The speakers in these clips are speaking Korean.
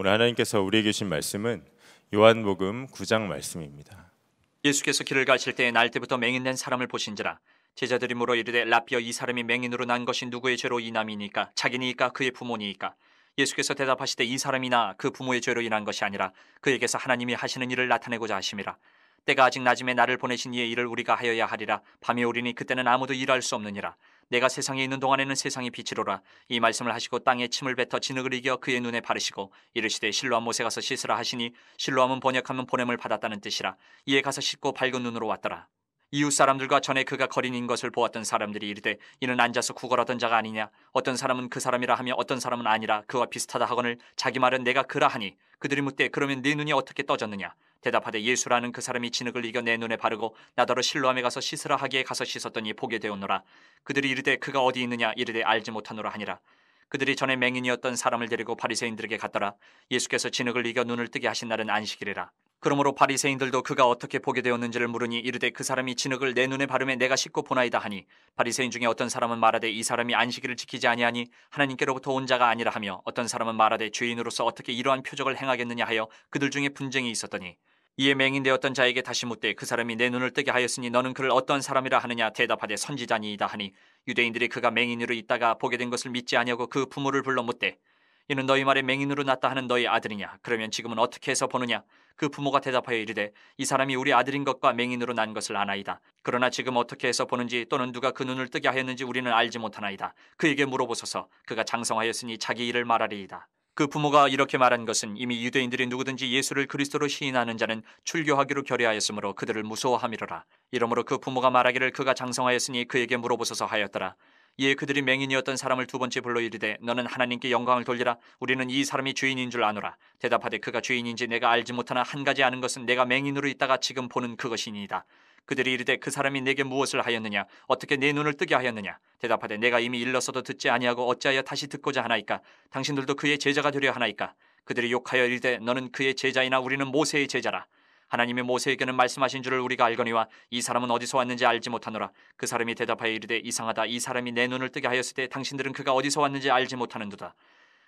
오늘 하나님께서 우리에게 주신 말씀은 요한복음 9장 말씀입니다. 예수께서 길을 가실 때에 날 때부터 맹인된 사람을 보신지라 제자들이 물어 이르되 라피어 이 사람이 맹인으로 난 것이 누구의 죄로 인함이니까 자기니까 그의 부모니까 예수께서 대답하시되 이 사람이나 그 부모의 죄로 인한 것이 아니라 그에게서 하나님이 하시는 일을 나타내고자 하심이라 때가 아직 낮음에 나를 보내신 이의 일을 우리가 하여야 하리라 밤이 오리니 그때는 아무도 일할 수 없느니라 내가 세상에 있는 동안에는 세상이 빛이로라 이 말씀을 하시고 땅에 침을 뱉어 진흙을 이겨 그의 눈에 바르시고 이르시되 실로암 못에 가서 씻으라 하시니 실로암은 번역하면 보냄을 받았다는 뜻이라 이에 가서 씻고 밝은 눈으로 왔더라 이웃 사람들과 전에 그가 거린인 것을 보았던 사람들이 이르되 이는 앉아서 구걸하던 자가 아니냐 어떤 사람은 그 사람이라 하며 어떤 사람은 아니라 그와 비슷하다 하거늘 자기 말은 내가 그라 하니 그들이 묻되 그러면 네 눈이 어떻게 떠졌느냐 대답하되 예수라는 그 사람이 진흙을 이겨 내 눈에 바르고 나더러 실로함에 가서 씻으라 하기에 가서 씻었더니 보게 되었노라 그들이 이르되 그가 어디 있느냐 이르되 알지 못하노라 하니라 그들이 전에 맹인이었던 사람을 데리고 바리새인들에게 갔더라 예수께서 진흙을 이겨 눈을 뜨게 하신 날은 안식일이라 그러므로 바리새인들도 그가 어떻게 보게 되었는지를 물으니 이르되 그 사람이 진흙을 내 눈에 바르매 내가 씻고 보나이다 하니 바리새인 중에 어떤 사람은 말하되 이 사람이 안식일을 지키지 아니하니 하나님께로부터 온 자가 아니라 하며 어떤 사람은 말하되 죄인으로서 어떻게 이러한 표적을 행하겠느냐 하여 그들 중에 분쟁이 있었더니 이에 맹인되었던 자에게 다시 묻되 그 사람이 내 눈을 뜨게 하였으니 너는 그를 어떤 사람이라 하느냐 대답하되 선지자니이다 하니 유대인들이 그가 맹인으로 있다가 보게 된 것을 믿지 아니하고 그 부모를 불러 묻되 이는 너희 말에 맹인으로 났다 하는 너희 아들이냐 그러면 지금은 어떻게 해서 보느냐 그 부모가 대답하여 이르되 이 사람이 우리 아들인 것과 맹인으로 난 것을 아나이다 그러나 지금 어떻게 해서 보는지 또는 누가 그 눈을 뜨게 하였는지 우리는 알지 못하나이다 그에게 물어보소서 그가 장성하였으니 자기 일을 말하리이다 그 부모가 이렇게 말한 것은 이미 유대인들이 누구든지 예수를 그리스도로 시인하는 자는 출교하기로 결의하였으므로 그들을 무서워함이로라. 이러므로 그 부모가 말하기를 그가 장성하였으니 그에게 물어보소서 하였더라. 이에 예, 그들이 맹인이었던 사람을 두 번째 불러 이르되 너는 하나님께 영광을 돌리라 우리는 이 사람이 주인인 줄 아노라 대답하되 그가 주인인지 내가 알지 못하나 한 가지 아는 것은 내가 맹인으로 있다가 지금 보는 그것이니이다 그들이 이르되 그 사람이 내게 무엇을 하였느냐 어떻게 내 눈을 뜨게 하였느냐 대답하되 내가 이미 일러서도 듣지 아니하고 어찌하여 다시 듣고자 하나이까 당신들도 그의 제자가 되려 하나이까 그들이 욕하여 이르되 너는 그의 제자이나 우리는 모세의 제자라 하나님이 모세에게는 말씀하신 줄을 우리가 알거니와 이 사람은 어디서 왔는지 알지 못하노라 그 사람이 대답하여 이르되 이상하다 이 사람이 내 눈을 뜨게 하였을 때 당신들은 그가 어디서 왔는지 알지 못하는도다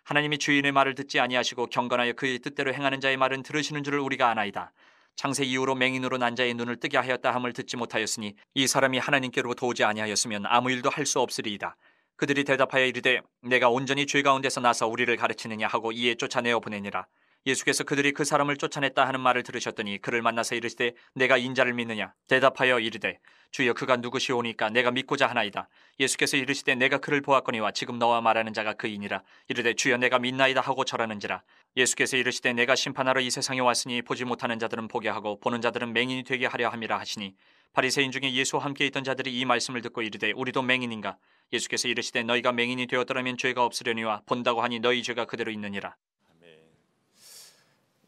하나님이 주인의 말을 듣지 아니하시고 경건하여 그의 뜻대로 행하는 자의 말은 들으시는 줄을 우리가 아나이다 장세 이후로 맹인으로 난 자의 눈을 뜨게 하였다 함을 듣지 못하였으니 이 사람이 하나님께로도우지 아니하였으면 아무 일도 할 수 없으리이다. 그들이 대답하여 이르되 내가 온전히 죄 가운데서 나서 우리를 가르치느냐 하고 이에 쫓아내어 보내니라. 예수께서 그들이 그 사람을 쫓아냈다 하는 말을 들으셨더니 그를 만나서 이르시되 내가 인자를 믿느냐 대답하여 이르되 주여 그가 누구시오니까 내가 믿고자 하나이다 예수께서 이르시되 내가 그를 보았거니와 지금 너와 말하는 자가 그이니라 이르되 주여 내가 믿나이다 하고 절하는지라 예수께서 이르시되 내가 심판하러 이 세상에 왔으니 보지 못하는 자들은 보게 하고 보는 자들은 맹인이 되게 하려 함이라 하시니 바리새인 중에 예수와 함께 있던 자들이 이 말씀을 듣고 이르되 우리도 맹인인가 예수께서 이르시되 너희가 맹인이 되었더라면 죄가 없으려니와 본다고 하니 너희 죄가 그대로 있느니라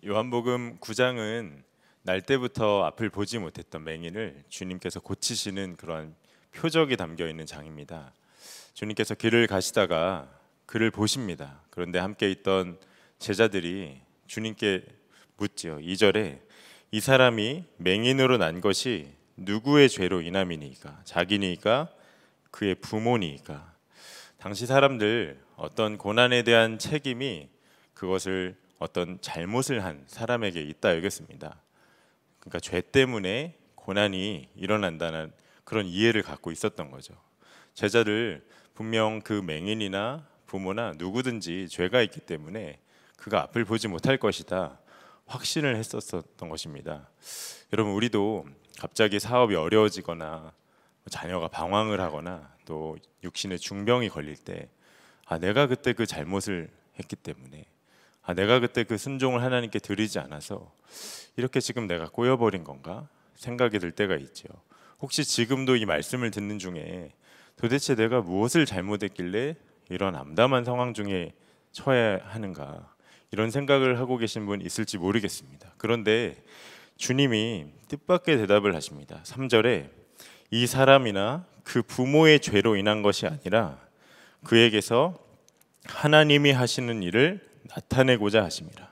요한복음 9장은 날 때부터 앞을 보지 못했던 맹인을 주님께서 고치시는 그런 표적이 담겨 있는 장입니다. 주님께서 길을 가시다가 그를 보십니다. 그런데 함께 있던 제자들이 주님께 묻지요. 2절에 이 사람이 맹인으로 난 것이 누구의 죄로 인함이니까 자기니까 그의 부모니까 당시 사람들 어떤 고난에 대한 책임이 그것을 어떤 잘못을 한 사람에게 있다 여겼습니다. 그러니까 죄 때문에 고난이 일어난다는 그런 이해를 갖고 있었던 거죠. 제자를 분명 그 맹인이나 부모나 누구든지 죄가 있기 때문에 그가 앞을 보지 못할 것이다 확신을 했었던 것입니다. 여러분 우리도 갑자기 사업이 어려워지거나 자녀가 방황을 하거나 또 육신의 중병이 걸릴 때 아 내가 그때 그 잘못을 했기 때문에 아, 내가 그때 그 순종을 하나님께 드리지 않아서 이렇게 지금 내가 꼬여버린 건가 생각이 들 때가 있죠. 혹시 지금도 이 말씀을 듣는 중에 도대체 내가 무엇을 잘못했길래 이런 암담한 상황 중에 처해 야 하는가 이런 생각을 하고 계신 분 있을지 모르겠습니다. 그런데 주님이 뜻밖의 대답을 하십니다. 3절에 이 사람이나 그 부모의 죄로 인한 것이 아니라 그에게서 하나님이 하시는 일을 나타내고자 하십니다.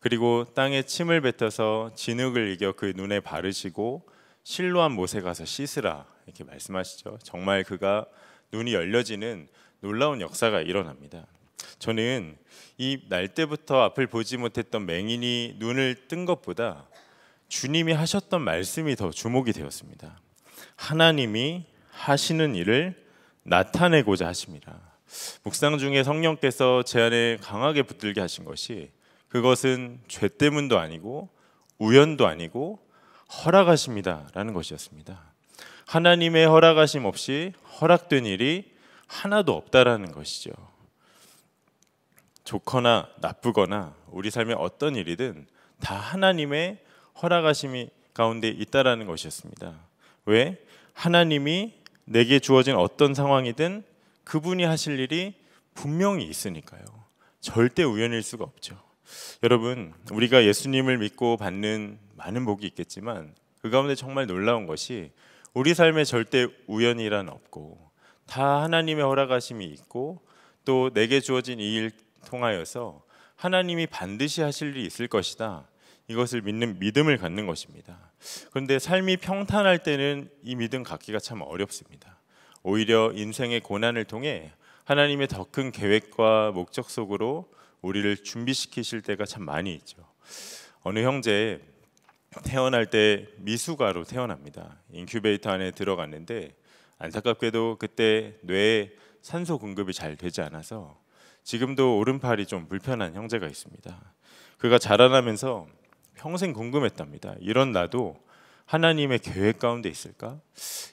그리고 땅에 침을 뱉어서 진흙을 이겨 그 눈에 바르시고 실로한 못에 가서 씻으라 이렇게 말씀하시죠. 정말 그가 눈이 열려지는 놀라운 역사가 일어납니다. 저는 이 날 때부터 앞을 보지 못했던 맹인이 눈을 뜬 것보다 주님이 하셨던 말씀이 더 주목이 되었습니다. 하나님이 하시는 일을 나타내고자 하십니다. 묵상 중에 성령께서 제 안에 강하게 붙들게 하신 것이 그것은 죄 때문도 아니고 우연도 아니고 허락하십니다라는 것이었습니다. 하나님의 허락하심 없이 허락된 일이 하나도 없다라는 것이죠. 좋거나 나쁘거나 우리 삶의 어떤 일이든 다 하나님의 허락하심이 가운데 있다라는 것이었습니다. 왜? 하나님이 내게 주어진 어떤 상황이든 그분이 하실 일이 분명히 있으니까요. 절대 우연일 수가 없죠. 여러분, 우리가 예수님을 믿고 받는 많은 복이 있겠지만 그 가운데 정말 놀라운 것이 우리 삶에 절대 우연이란 없고 다 하나님의 허락하심이 있고 또 내게 주어진 이 일 통하여서 하나님이 반드시 하실 일이 있을 것이다. 이것을 믿는 믿음을 갖는 것입니다. 그런데 삶이 평탄할 때는 이 믿음 갖기가 참 어렵습니다. 오히려 인생의 고난을 통해 하나님의 더 큰 계획과 목적 속으로 우리를 준비시키실 때가 참 많이 있죠. 어느 형제 태어날 때 미숙아로 태어납니다. 인큐베이터 안에 들어갔는데 안타깝게도 그때 뇌에 산소 공급이 잘 되지 않아서 지금도 오른팔이 좀 불편한 형제가 있습니다. 그가 자라나면서 평생 궁금했답니다. 이런 나도 하나님의 계획 가운데 있을까?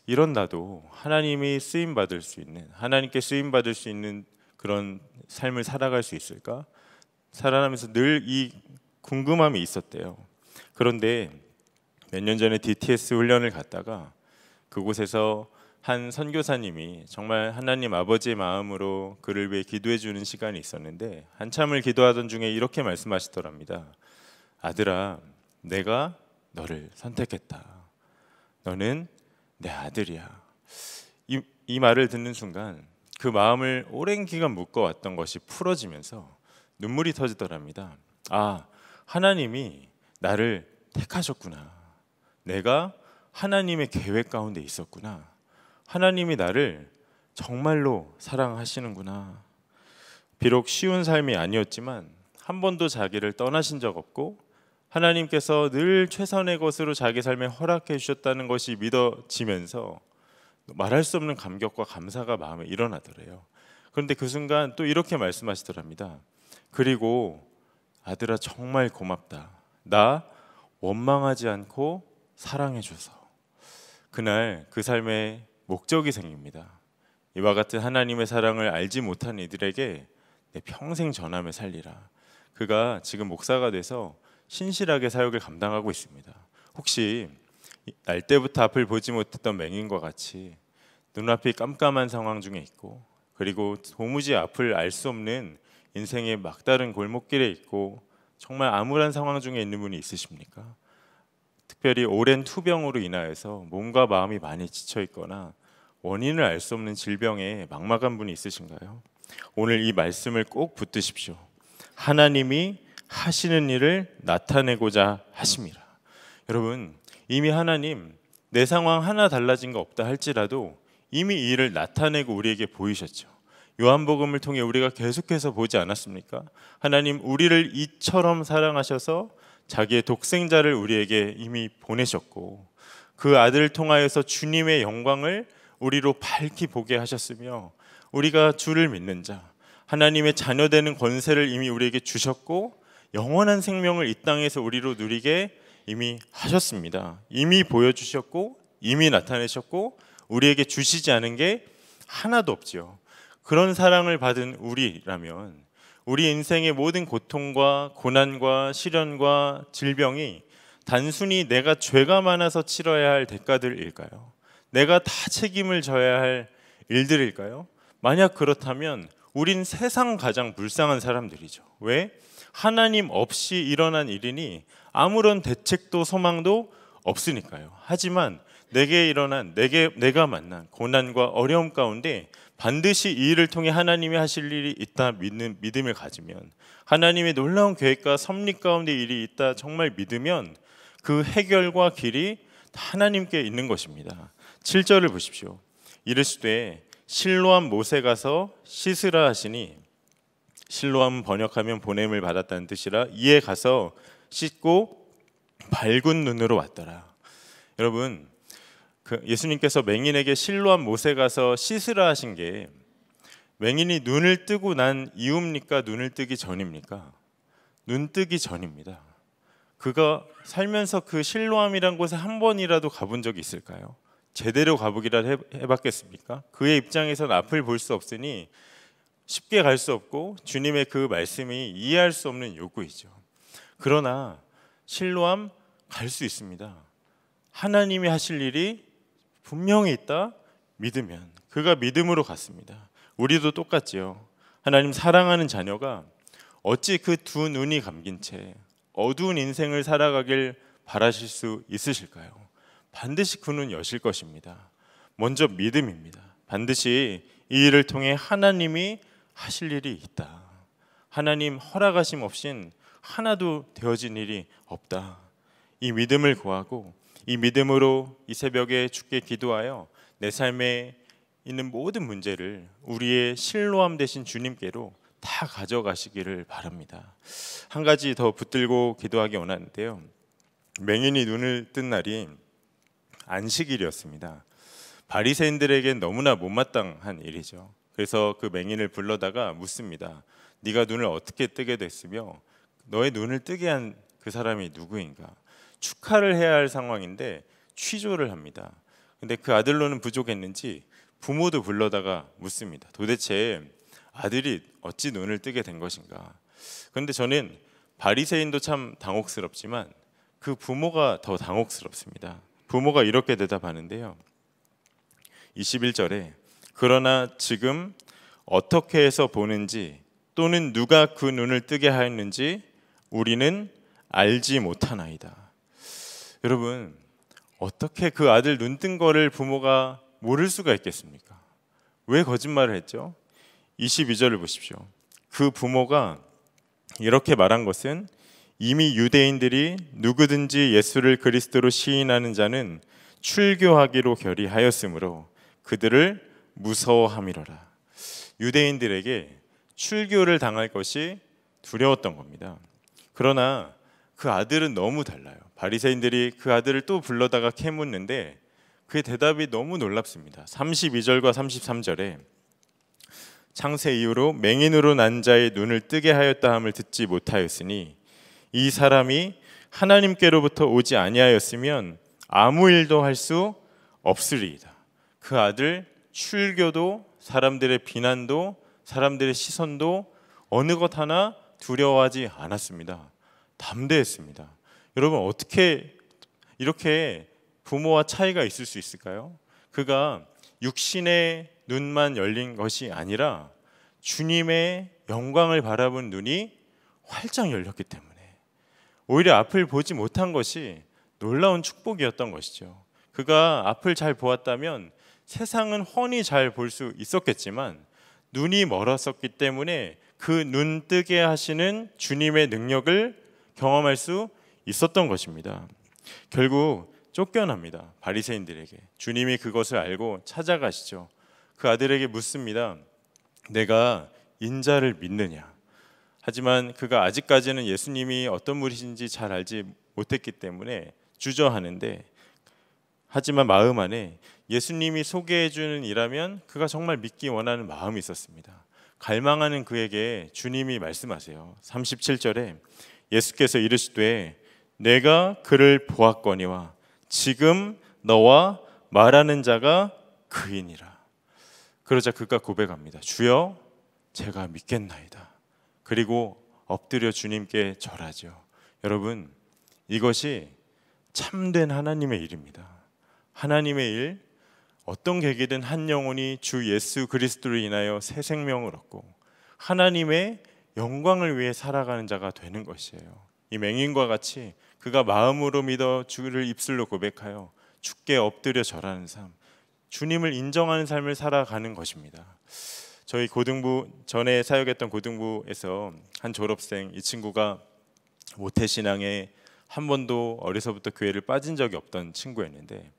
이런 나도 하나님이 쓰임 받을 수 있는 하나님께 쓰임 받을 수 있는 그런 삶을 살아갈 수 있을까? 살아나면서 늘 이 궁금함이 있었대요. 그런데 몇 년 전에 DTS 훈련을 갔다가 그곳에서 한 선교사님이 정말 하나님 아버지의 마음으로 그를 위해 기도해 주는 시간이 있었는데 한참을 기도하던 중에 이렇게 말씀하시더랍니다. 아들아, 내가 너를 선택했다. 너는 내 아들이야. 이, 이 말을 듣는 순간 그 마음을 오랜 기간 묶어왔던 것이 풀어지면서 눈물이 터지더랍니다. 아, 하나님이 나를 택하셨구나. 내가 하나님의 계획 가운데 있었구나. 하나님이 나를 정말로 사랑하시는구나. 비록 쉬운 삶이 아니었지만 한 번도 자기를 떠나신 적 없고 하나님께서 늘 최선의 것으로 자기 삶에 허락해 주셨다는 것이 믿어지면서 말할 수 없는 감격과 감사가 마음에 일어나더래요. 그런데 그 순간 또 이렇게 말씀하시더랍니다. 그리고 아들아 정말 고맙다. 나 원망하지 않고 사랑해줘서 그날 그 삶의 목적이 생깁니다. 이와 같은 하나님의 사랑을 알지 못한 이들에게 내 평생 전함을 살리라. 그가 지금 목사가 돼서 신실하게 사역을 감당하고 있습니다. 혹시 날 때부터 앞을 보지 못했던 맹인과 같이 눈앞이 깜깜한 상황 중에 있고 그리고 도무지 앞을 알 수 없는 인생의 막다른 골목길에 있고 정말 암울한 상황 중에 있는 분이 있으십니까? 특별히 오랜 투병으로 인하여서 몸과 마음이 많이 지쳐 있거나 원인을 알 수 없는 질병에 막막한 분이 있으신가요? 오늘 이 말씀을 꼭 붙드십시오. 하나님이 하시는 일을 나타내고자 하십니다. 여러분, 이미 하나님 내 상황 하나 달라진 거 없다 할지라도 이미 이 일을 나타내고 우리에게 보이셨죠. 요한복음을 통해 우리가 계속해서 보지 않았습니까? 하나님 우리를 이처럼 사랑하셔서 자기의 독생자를 우리에게 이미 보내셨고 그 아들을 통하여서 주님의 영광을 우리로 밝히 보게 하셨으며 우리가 주를 믿는 자 하나님의 자녀 되는 권세를 이미 우리에게 주셨고 영원한 생명을 이 땅에서 우리로 누리게 이미 하셨습니다. 이미 보여주셨고 이미 나타내셨고 우리에게 주시지 않은 게 하나도 없지요. 그런 사랑을 받은 우리라면 우리 인생의 모든 고통과 고난과 시련과 질병이 단순히 내가 죄가 많아서 치러야 할 대가들일까요? 내가 다 책임을 져야 할 일들일까요? 만약 그렇다면 우린 세상 가장 불쌍한 사람들이죠. 왜? 하나님 없이 일어난 일이니 아무런 대책도 소망도 없으니까요. 하지만 내게 일어난 내게 내가 만난 고난과 어려움 가운데 반드시 이 일을 통해 하나님이 하실 일이 있다 믿는 믿음을 가지면 하나님의 놀라운 계획과 섭리 가운데 일이 있다 정말 믿으면 그 해결과 길이 하나님께 있는 것입니다. 7절을 보십시오. 이르시되 실로한 모세 가서 씻으라 하시니 실로함 번역하면 보냄을 받았다는 뜻이라 이에 가서 씻고 밝은 눈으로 왔더라. 여러분, 그 예수님께서 맹인에게 실로함 못에 가서 씻으라 하신 게 맹인이 눈을 뜨고 난 이후입니까? 눈을 뜨기 전입니까? 눈 뜨기 전입니다. 그가 살면서 그 실로함이란 곳에 한 번이라도 가본 적이 있을까요? 제대로 가보기라 해봤겠습니까? 그의 입장에선 앞을 볼 수 없으니 쉽게 갈 수 없고 주님의 그 말씀이 이해할 수 없는 욕구이죠 그러나 실로암 갈 수 있습니다. 하나님이 하실 일이 분명히 있다 믿으면 그가 믿음으로 갔습니다. 우리도 똑같지요. 하나님 사랑하는 자녀가 어찌 그 두 눈이 감긴 채 어두운 인생을 살아가길 바라실 수 있으실까요? 반드시 그는 여실 것입니다. 먼저 믿음입니다. 반드시 이 일을 통해 하나님이 하실 일이 있다. 하나님 허락하심 없인 하나도 되어진 일이 없다. 이 믿음을 구하고 이 믿음으로 이 새벽에 주께 기도하여 내 삶에 있는 모든 문제를 우리의 실로함 되신 주님께로 다 가져가시기를 바랍니다. 한 가지 더 붙들고 기도하기 원하는데요. 맹인이 눈을 뜬 날이 안식일이었습니다. 바리새인들에게 너무나 못마땅한 일이죠. 그래서 그 맹인을 불러다가 묻습니다. 네가 눈을 어떻게 뜨게 됐으며 너의 눈을 뜨게 한 그 사람이 누구인가? 축하를 해야 할 상황인데 취조를 합니다. 근데 그 아들로는 부족했는지 부모도 불러다가 묻습니다. 도대체 아들이 어찌 눈을 뜨게 된 것인가? 그데 저는 바리새인도 참 당혹스럽지만 그 부모가 더 당혹스럽습니다. 부모가 이렇게 대답하는데요. 21절에 그러나 지금 어떻게 해서 보는지 또는 누가 그 눈을 뜨게 하였는지 우리는 알지 못하나이다. 여러분, 어떻게 그 아들 눈뜬 거를 부모가 모를 수가 있겠습니까? 왜 거짓말을 했죠? 22절을 보십시오. 그 부모가 이렇게 말한 것은 이미 유대인들이 누구든지 예수를 그리스도로 시인하는 자는 출교하기로 결의하였으므로 그들을 무서워함이로라. 유대인들에게 출교를 당할 것이 두려웠던 겁니다. 그러나 그 아들은 너무 달라요. 바리새인들이 그 아들을 또 불러다가 캐묻는데 그의 대답이 너무 놀랍습니다. 32절과 33절에 창세 이후로 맹인으로 난 자의 눈을 뜨게 하였다 함을 듣지 못하였으니 이 사람이 하나님께로부터 오지 아니하였으면 아무 일도 할 수 없으리이다. 그 아들 출교도 사람들의 비난도 사람들의 시선도 어느 것 하나 두려워하지 않았습니다. 담대했습니다. 여러분 어떻게 이렇게 부모와 차이가 있을 수 있을까요? 그가 육신의 눈만 열린 것이 아니라 주님의 영광을 바라본 눈이 활짝 열렸기 때문에 오히려 앞을 보지 못한 것이 놀라운 축복이었던 것이죠. 그가 앞을 잘 보았다면 세상은 훤히 잘 볼 수 있었겠지만 눈이 멀었었기 때문에 그 눈 뜨게 하시는 주님의 능력을 경험할 수 있었던 것입니다. 결국 쫓겨납니다. 바리새인들에게 주님이 그것을 알고 찾아가시죠. 그 아들에게 묻습니다. 내가 인자를 믿느냐? 하지만 그가 아직까지는 예수님이 어떤 분이신지 잘 알지 못했기 때문에 주저하는데 하지만 마음 안에 예수님이 소개해 주는 이라면 그가 정말 믿기 원하는 마음이 있었습니다. 갈망하는 그에게 주님이 말씀하세요. 37절에 예수께서 이르시되 내가 그를 보았거니와 지금 너와 말하는 자가 그이니라. 그러자 그가 고백합니다. 주여 제가 믿겠나이다. 그리고 엎드려 주님께 절하죠. 여러분 이것이 참된 하나님의 일입니다. 하나님의 일 어떤 계기든 한 영혼이 주 예수 그리스도로 인하여 새 생명을 얻고 하나님의 영광을 위해 살아가는 자가 되는 것이에요. 이 맹인과 같이 그가 마음으로 믿어 주를 입술로 고백하여 죽게 엎드려 절하는 삶, 주님을 인정하는 삶을 살아가는 것입니다. 저희 고등부 전에 사역했던 고등부에서 한 졸업생 이 친구가 모태 신앙에 한 번도 어려서부터 교회를 빠진 적이 없던 친구였는데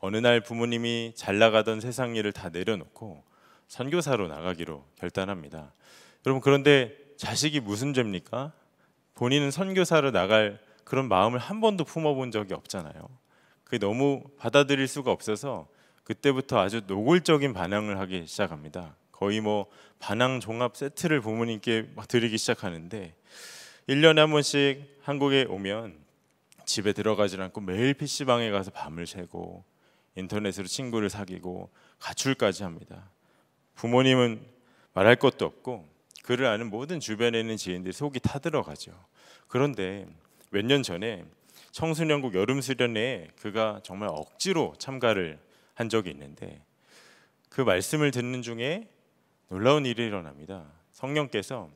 어느 날 부모님이 잘 나가던 세상 일을 다 내려놓고 선교사로 나가기로 결단합니다. 여러분 그런데 자식이 무슨 죄입니까? 본인은 선교사로 나갈 그런 마음을 한 번도 품어본 적이 없잖아요. 그게 너무 받아들일 수가 없어서 그때부터 아주 노골적인 반항을 하기 시작합니다. 거의 뭐 반항 종합 세트를 부모님께 막 드리기 시작하는데 1년에 한 번씩 한국에 오면 집에 들어가지 않고 매일 PC방에 가서 밤을 새고 인터넷으로 친구를 사귀고 가출까지 합니다. 부모님은 말할 것도 없고 그를 아는 모든 주변에 있는 지인들 속이 타들어가죠. 그런데 몇 년 전에 청소년국 여름 수련회에 그가 정말 억지로 참가를 한 적이 있는데 그 말씀을 듣는 중에 놀라운 일이 일어납니다. 성령께서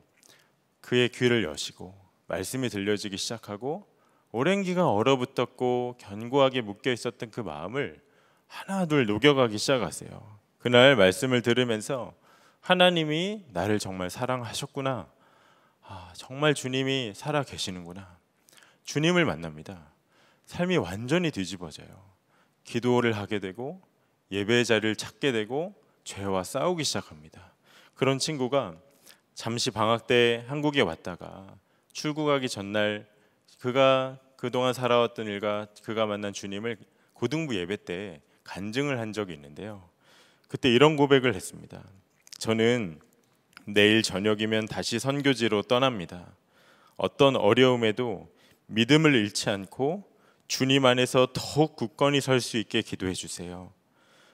그의 귀를 여시고 말씀이 들려지기 시작하고 오랜 기간 얼어붙었고 견고하게 묶여 있었던 그 마음을 하나 둘 녹여가기 시작하세요. 그날 말씀을 들으면서 하나님이 나를 정말 사랑하셨구나. 아, 정말 주님이 살아 계시는구나. 주님을 만납니다. 삶이 완전히 뒤집어져요. 기도를 하게 되고 예배자를 찾게 되고 죄와 싸우기 시작합니다. 그런 친구가 잠시 방학 때 한국에 왔다가 출국하기 전날 그가 그동안 살아왔던 일과 그가 만난 주님을 고등부 예배 때 간증을 한 적이 있는데요. 그때 이런 고백을 했습니다. 저는 내일 저녁이면 다시 선교지로 떠납니다. 어떤 어려움에도 믿음을 잃지 않고 주님 안에서 더욱 굳건히 설 수 있게 기도해 주세요.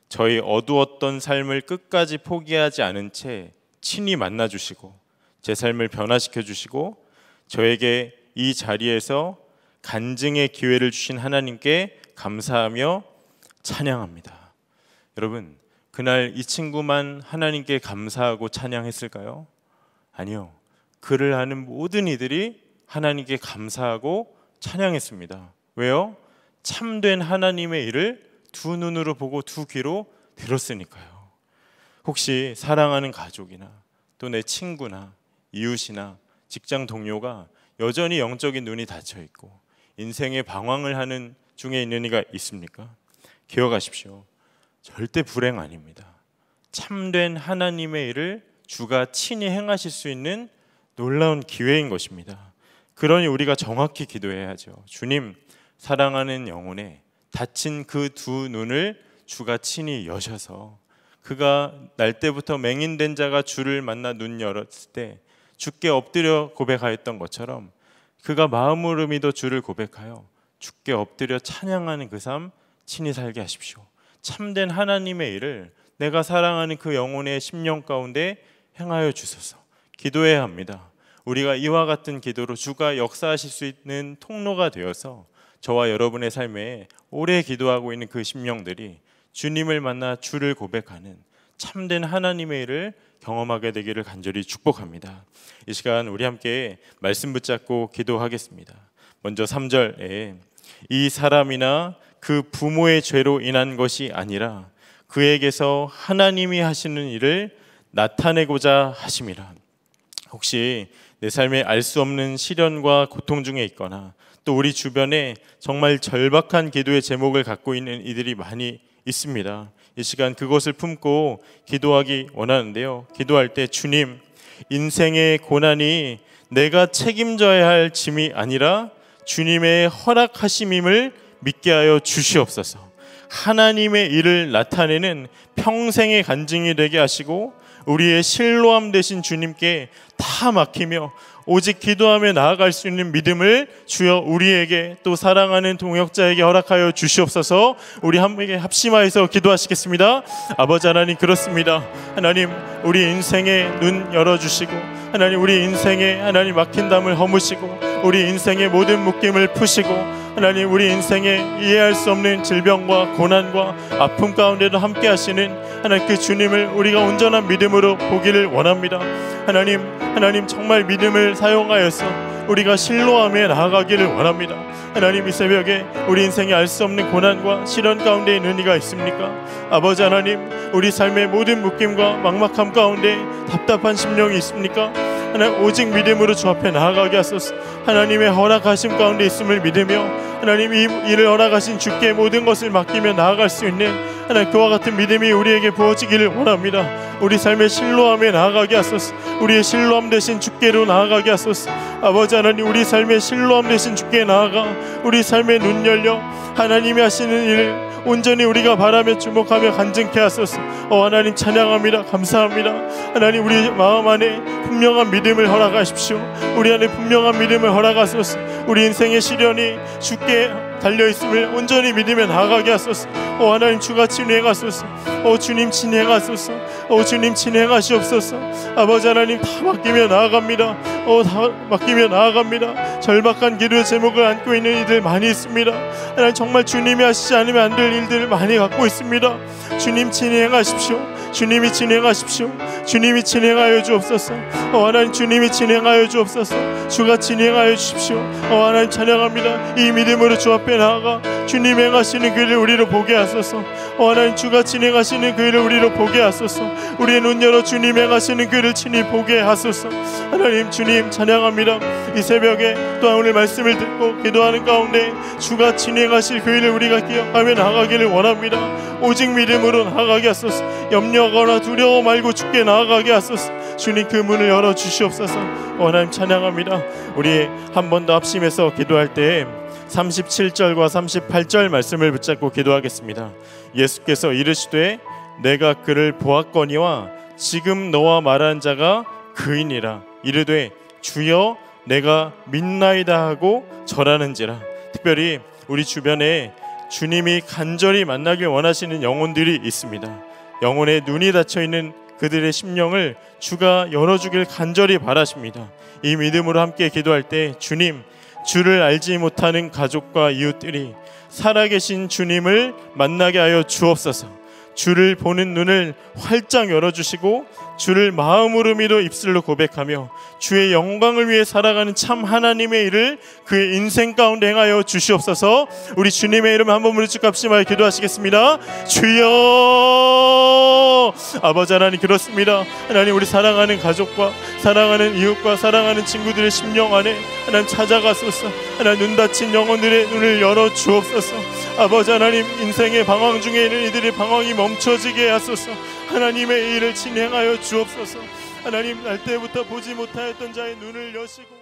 저희 어두웠던 삶을 끝까지 포기하지 않은 채 친히 만나 주시고 제 삶을 변화시켜 주시고 저에게 이 자리에서 간증의 기회를 주신 하나님께 감사하며 찬양합니다. 여러분, 그날 이 친구만 하나님께 감사하고 찬양했을까요? 아니요. 그를 아는 모든 이들이 하나님께 감사하고 찬양했습니다. 왜요? 참된 하나님의 일을 두 눈으로 보고 두 귀로 들었으니까요. 혹시 사랑하는 가족이나 또 내 친구나 이웃이나 직장 동료가 여전히 영적인 눈이 닫혀 있고 인생의 방황을 하는 중에 있는 이가 있습니까? 기억하십시오. 절대 불행 아닙니다. 참된 하나님의 일을 주가 친히 행하실 수 있는 놀라운 기회인 것입니다. 그러니 우리가 정확히 기도해야죠. 주님, 사랑하는 영혼에 다친 그두 눈을 주가 친히 여셔서 그가 날 때부터 맹인된 자가 주를 만나 눈 열었을 때 주께 엎드려 고백하였던 것처럼 그가 마음으로 믿어 주를 고백하여 주께 엎드려 찬양하는 그삶 친히 살게 하십시오. 참된 하나님의 일을 내가 사랑하는 그 영혼의 심령 가운데 행하여 주소서. 기도해야 합니다. 우리가 이와 같은 기도로 주가 역사하실 수 있는 통로가 되어서 저와 여러분의 삶에 오래 기도하고 있는 그 심령들이 주님을 만나 주를 고백하는 참된 하나님의 일을 경험하게 되기를 간절히 축복합니다. 이 시간 우리 함께 말씀 붙잡고 기도하겠습니다. 먼저 3절에 이 사람이나 그 부모의 죄로 인한 것이 아니라 그에게서 하나님이 하시는 일을 나타내고자 하심이라. 혹시 내 삶에 알 수 없는 시련과 고통 중에 있거나 또 우리 주변에 정말 절박한 기도의 제목을 갖고 있는 이들이 많이 있습니다. 이 시간 그것을 품고 기도하기 원하는데요. 기도할 때 주님, 인생의 고난이 내가 책임져야 할 짐이 아니라 주님의 허락하심임을 믿게 하여 주시옵소서. 하나님의 일을 나타내는 평생의 간증이 되게 하시고 우리의 실로함 되신 주님께 다 맡기며 오직 기도하며 나아갈 수 있는 믿음을 주여 우리에게 또 사랑하는 동역자에게 허락하여 주시옵소서 우리 함께 합심하여서 기도하시겠습니다. 아버지 하나님 그렇습니다. 하나님 우리 인생에 눈 열어주시고 하나님 우리 인생에 하나님 막힌 담을 허무시고 우리 인생의 모든 묶임을 푸시고 하나님 우리 인생에 이해할 수 없는 질병과 고난과 아픔 가운데도 함께 하시는 하나님 그 주님을 우리가 온전한 믿음으로 보기를 원합니다. 하나님 하나님 정말 믿음을 사용하여서 우리가 실로함에 나아가기를 원합니다. 하나님 이 새벽에 우리 인생에 알 수 없는 고난과 시련 가운데 있는 이가 있습니까? 아버지 하나님 우리 삶의 모든 묶임과 막막함 가운데 답답한 심령이 있습니까? 하나님 오직 믿음으로 주 앞에 나아가게 하소서 하나님의 허락하심 가운데 있음을 믿으며 하나님 이 일을 허락하신 주께 모든 것을 맡기며 나아갈 수 있는 하나님 그와 같은 믿음이 우리에게 부어지기를 원합니다 우리 삶의 실로함에 나아가게 하소서 우리의 실로함 대신 주께로 나아가게 하소서 아버지 하나님 우리 삶의 실로함 대신 주께 나아가 우리 삶의 눈 열려 하나님이 하시는 일 온전히 우리가 바라며 주목하며 간증케 하소서 어 하나님 찬양합니다 감사합니다 하나님 우리 마음 안에 분명한 믿음을 허락하십시오 우리 안에 분명한 믿음을 허락하소서 우리 인생의 시련이 주께 달려있음을 온전히 믿으며 나아가게 하소서 오 하나님 주가 진행하소서 오 주님 진행하소서 오 주님 진행하시옵소서 아버지 하나님 다 맡기며 나아갑니다 오 다 맡기며 나아갑니다 절박한 기도의 제목을 안고 있는 이들 많이 있습니다 하나님 정말 주님이 하시지 않으면 안 될 일들을 많이 갖고 있습니다 주님 진행하십시오 주님이 진행하십시오. 주님이 진행하여 주옵소서. 어, 하나님 주님이 진행하여 주옵소서. 주가 진행하여 주십시오. 어, 하나님 찬양합니다. 이 믿음으로 주 앞에 나아가 주님 행하시는 그를 우리로 보게 하소서. 어, 하나님 주가 진행하시는 그를 우리로 보게 하소서. 우리의 눈 열어 주님 행하시는 그를 친히 보게 하소서. 하나님 주님 찬양합니다. 이 새벽에 또한 오늘 말씀을 듣고 기도하는 가운데 주가 진행하실 그일을 우리가 기억하며 나가기를 원합니다. 오직 믿음으로 나아가게 하소서 염려하거나 두려워 말고 죽게 나아가게 하소서 주님 그 문을 열어 주시옵소서 원하 찬양합니다 우리 한 번 더 합심해서 기도할 때 37절과 38절 말씀을 붙잡고 기도하겠습니다 예수께서 이르시되 내가 그를 보았거니와 지금 너와 말한 자가 그이라 이르되 주여 내가 믿나이다 하고 절하는지라 특별히 우리 주변에 주님이 간절히 만나길 원하시는 영혼들이 있습니다. 영혼의 눈이 닫혀 있는 그들의 심령을 주가 열어주길 간절히 바라십니다. 이 믿음으로 함께 기도할 때 주님, 주를 알지 못하는 가족과 이웃들이 살아계신 주님을 만나게 하여 주옵소서. 주를 보는 눈을 활짝 열어주시고 주를 마음으로 믿어 입술로 고백하며 주의 영광을 위해 살아가는 참 하나님의 일을 그의 인생 가운데 행하여 주시옵소서 우리 주님의 이름 한번 물리치값이말 기도하시겠습니다 주여 아버지 하나님 그렇습니다 하나님 우리 사랑하는 가족과 사랑하는 이웃과 사랑하는 친구들의 심령 안에 하나님 찾아가소서 하나님 눈 닫힌 영혼들의 눈을 열어 주옵소서 아버지 하나님 인생의 방황 중에 있는 이들의 방황이 멈춰지게 하소서 하나님의 일을 진행하여 주옵소서. 하나님 날 때부터 보지 못하였던 자의 눈을 여시고